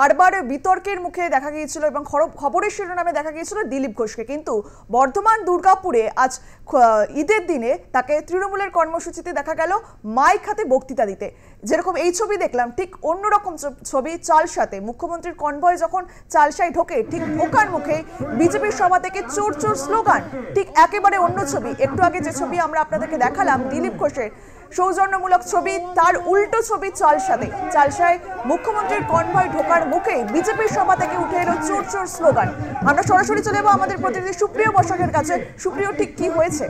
বারবার বিতর্কের মুখে দেখা গিয়েছিল এবং খবরের শিরোনামে দেখা গিয়েছিল দিলীপ ঘোষকে কিন্তু বর্ধমান দুর্গাপুরে আজ ঈদের দিনে তাকে তৃণমূলের কর্মসূচিতে দেখা গেল মাইক হাতে বক্তৃতা দিতে যেরকম এই ছবি দেখলাম ঠিক অন্যরকম ছবি চালসাতে মুখ্যমন্ত্রীর কনভয় যখন চালসায় ঢোকে ঠিক ঢোকার মুখে বিজেপির সভা থেকে চোর চোর স্লোগান ঠিক একেবারে অন্য ছবি একটু আগে যে ছবি আমরা আপনাদেরকে দেখালাম দিলীপ ঘোষের সৌজন্যমূলক ছবি তার উল্টো ছবি চালসাতে চালসায় মুখ্যমন্ত্রীর কনভয় ঢোকার মুখে বিজেপির সভা থেকে উঠে এলো চোর চোর স্লোগান আমরা সরাসরি চলে যাবো আমাদের প্রতিনিধি সুপ্রিয় বসাকের কাছে সুপ্রিয় ঠিক কি হয়েছে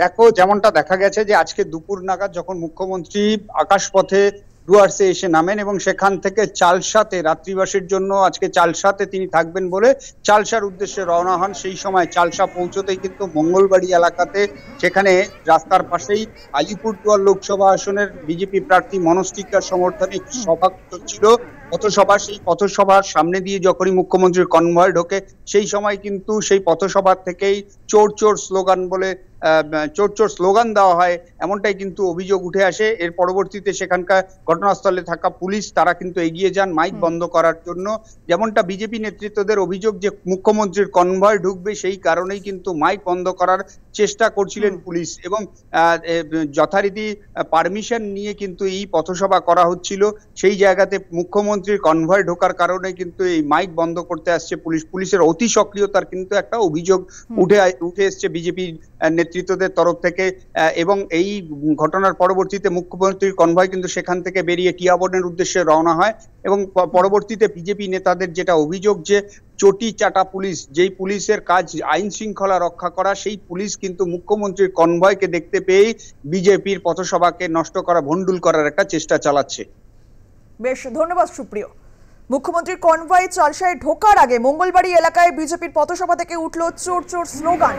দেখো যেমনটা দেখা গেছে যে আজকে দুপুর নাগাদ যখন মুখ্যমন্ত্রী আকাশপথে ডুয়ার্সে এসে নামেন এবং সেখান থেকে চালসাতে রাত্রিবাসের জন্য আজকে চালসাতে তিনি থাকবেন বলে চালসার উদ্দেশ্যে রওনা হন সেই সময় চালসা পৌঁছতেই কিন্তু মঙ্গলবাড়ি এলাকাতে সেখানে রাস্তার পাশেই আলিপুরদুয়ার লোকসভা আসনের বিজেপি প্রার্থী মনোজ সমর্থনে সভা ছিল পথসভা সেই পথসভার সামনে দিয়ে যখনই মুখ্যমন্ত্রীর কনভয় ঢোকে সেই সময় কিন্তু সেই পথসভা থেকেই চোর চোর স্লোগান বলে চোর চোর স্লোগান দেওয়া হয় এমনটাই কিন্তু অভিযোগ উঠে আসে এর পরবর্তীতে সেখানকার ঘটনাস্থলে থাকা পুলিশ তারা কিন্তু এগিয়ে যান মাইক বন্ধ করার জন্য যেমনটা বিজেপি নেতৃত্বদের অভিযোগ যে মুখ্যমন্ত্রীর কনভয় ঢুকবে সেই কারণেই কিন্তু মাইক বন্ধ করার চেষ্টা করছিলেন পুলিশ এবং যথারীতি পারমিশন নিয়ে কিন্তু এই পথসভা করা হচ্ছিল সেই জায়গাতে মুখ্যমন্ত্রী প্রধানমন্ত্রীর কনভয় ঢোকার কারণে কিন্তু এই মাইক বন্ধ করতে আসছে পুলিশ পুলিশের অতি সক্রিয়তার কিন্তু একটা অভিযোগ উঠে উঠে এসছে বিজেপি নেতৃত্বদের তরফ থেকে এবং এই ঘটনার পরবর্তীতে মুখ্যমন্ত্রীর কনভয় কিন্তু সেখান থেকে বেরিয়ে টিয়াবনের উদ্দেশ্যে রওনা হয় এবং পরবর্তীতে বিজেপি নেতাদের যেটা অভিযোগ যে চটি চাটা পুলিশ যেই পুলিশের কাজ আইন শৃঙ্খলা রক্ষা করা সেই পুলিশ কিন্তু মুখ্যমন্ত্রীর কনভয়কে দেখতে পেয়েই বিজেপির পথসভাকে নষ্ট করা ভণ্ডুল করার একটা চেষ্টা চালাচ্ছে বেশ ধন্যবাদ সুপ্রিয় মুখ্যমন্ত্রীর কনভয় চালসায় ঢোকার আগে মঙ্গলবাড়ি এলাকায় বিজেপির পথসভা থেকে উঠল চোর চোর স্লোগান